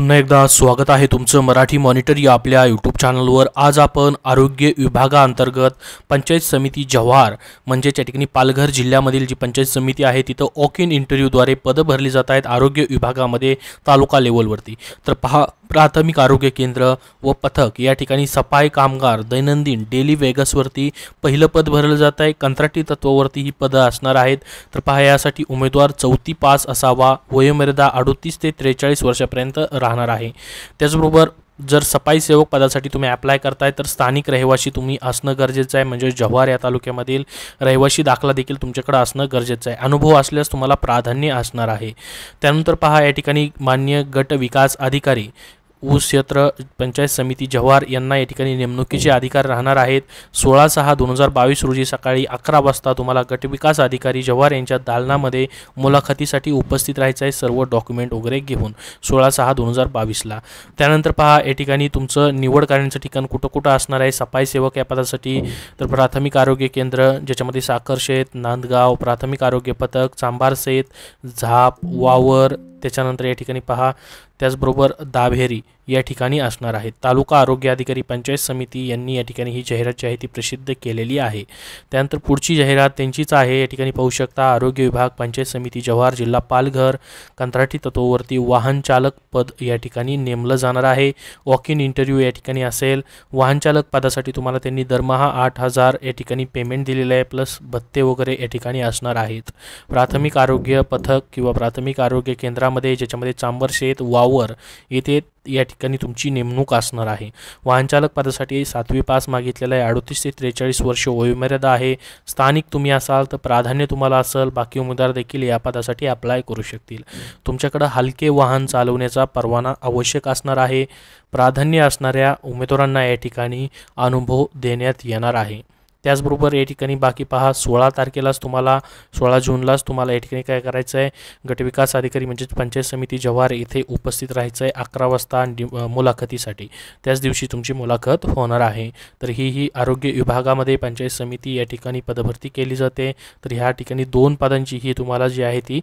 पुन्हा एकदा स्वागत आहे तुमचं मराठी मॉनिटर या आपल्या यूट्यूब चॅनलवर आज आपण आरोग्य विभागाअंतर्गत पंचायत समिती जव्हार म्हणजे या ठिकाणी पालघर जिल्ह्यामधील जी पंचायत समिती आहे तिथं ऑक इन इंटरव्ह्यूद्वारे पदं भरली जात आहेत आरोग्य विभागामध्ये तालुका लेवलवरती तर पहा प्राथमिक आरोग्य केंद्र व पथक या ठिकाणी सफाई कामगार दैनंदिन डेली वेगसवरती पहिलं पद भरलं जात आहे कंत्राटी तत्वावरती ही पदं असणार आहेत तर पहा यासाठी उमेदवार चौथी पास असावा वयोमर्यादा अडोतीस ते त्रेचाळीस वर्षापर्यंत राहणार आहे त्याचबरोबर जर सफाई सेवक पदासाठी तुम्ही अप्लाय करताय तर स्थानिक रहिवाशी तुम्ही असणं गरजेचं आहे म्हणजे जव्हार या तालुक्यामधील रहिवाशी दाखला देखील तुमच्याकडे असणं गरजेचं आहे अनुभव असल्यास तुम्हाला प्राधान्य असणार आहे त्यानंतर पहा या ठिकाणी मान्य गट विकास अधिकारी ऊस क्षेत्र पंचायत समिती जव्हार यांना या ठिकाणी नेमणुकीचे अधिकार राहणार आहेत सोळा सहा दोन हजार बावीस रोजी सकाळी अकरा वाजता तुम्हाला गटविकास अधिकारी जव्हार यांच्या दालनामध्ये मुलाखतीसाठी उपस्थित राहायचं आहे सर्व डॉक्युमेंट वगैरे घेऊन सोळा सहा दोन हजार बावीसला त्यानंतर पहा या ठिकाणी तुमचं निवड करण्याचं ठिकाण कुठं कुठं असणार आहे सफाई सेवक या पदासाठी तर प्राथमिक आरोग्य केंद्र ज्याच्यामध्ये साखर शेत नांदगाव प्राथमिक आरोग्य पथक चांभारसेत शेत झाप वावर त्याच्यानंतर या ठिकाणी पहा त्याचबरोबर दाभेरी या ठिकाणी असणार आहेत तालुका आरोग्य अधिकारी पंचायत समिती यांनी या ठिकाणी ही जाहिरात जी आहे ती प्रसिद्ध केलेली आहे त्यानंतर पुढची जाहिरात त्यांचीच आहे या ठिकाणी पाहू शकता आरोग्य विभाग पंचायत समिती जव्हार जिल्हा पालघर कंत्राटी तत्वावरती वाहन चालक पद या ठिकाणी नेमलं जाणार आहे वॉक इन इंटरव्ह्यू या ठिकाणी असेल वाहन चालक पदासाठी तुम्हाला त्यांनी दरमहा आठ हजार या ठिकाणी पेमेंट दिलेलं आहे प्लस भत्ते वगैरे या ठिकाणी असणार आहेत प्राथमिक आरोग्य पथक किंवा प्राथमिक आरोग्य केंद्रामध्ये ज्याच्यामध्ये चांबर शेत वावर येथे या टक्क्यांनी तुमची नेमणूक असणार आहे वाहनचालक पदासाठी सातवी पास मागितलेला आहे अडतीस ते त्रेचाळीस वर्ष वयोमर्यादा आहे स्थानिक तुम्ही असाल तर प्राधान्य तुम्हाला असेल बाकी उमेदवार देखील या पदासाठी अप्लाय करू शकतील तुमच्याकडं हलके वाहन चालवण्याचा परवाना आवश्यक असणार आहे प्राधान्य असणाऱ्या उमेदवारांना या ठिकाणी अनुभव देण्यात येणार आहे त्याचबरोबर या ठिकाणी बाकी पहा सोळा तारखेलाच तुम्हाला सोळा जूनलाच तुम्हाला या ठिकाणी काय करायचं आहे गटविकास अधिकारी म्हणजेच पंचायत समिती जव्हार येथे उपस्थित राहायचं आहे अकरा वाजता मुलाखतीसाठी त्याच दिवशी तुमची मुलाखत होणार आहे तर ही ही आरोग्य विभागामध्ये पंचायत समिती या ठिकाणी पदभरती केली जाते तर ह्या ठिकाणी दोन पदांची ही तुम्हाला जी आहे ती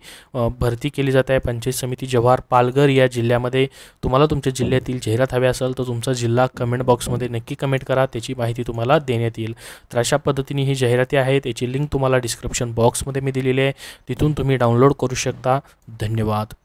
भरती केली जात आहे पंचायत समिती जव्हार पालघर या जिल्ह्यामध्ये तुम्हाला तुमच्या जिल्ह्यातील जाहिरात हवी असेल तर तुमचा जिल्हा कमेंट बॉक्समध्ये नक्की कमेंट करा त्याची माहिती तुम्हाला देण्यात येईल तर अशा पद्धतीने ही जाहिराती आहेत याची लिंक तुम्हाला डिस्क्रिप्शन बॉक्समध्ये मी दिलेली आहे तिथून तुम्ही डाउनलोड करू शकता धन्यवाद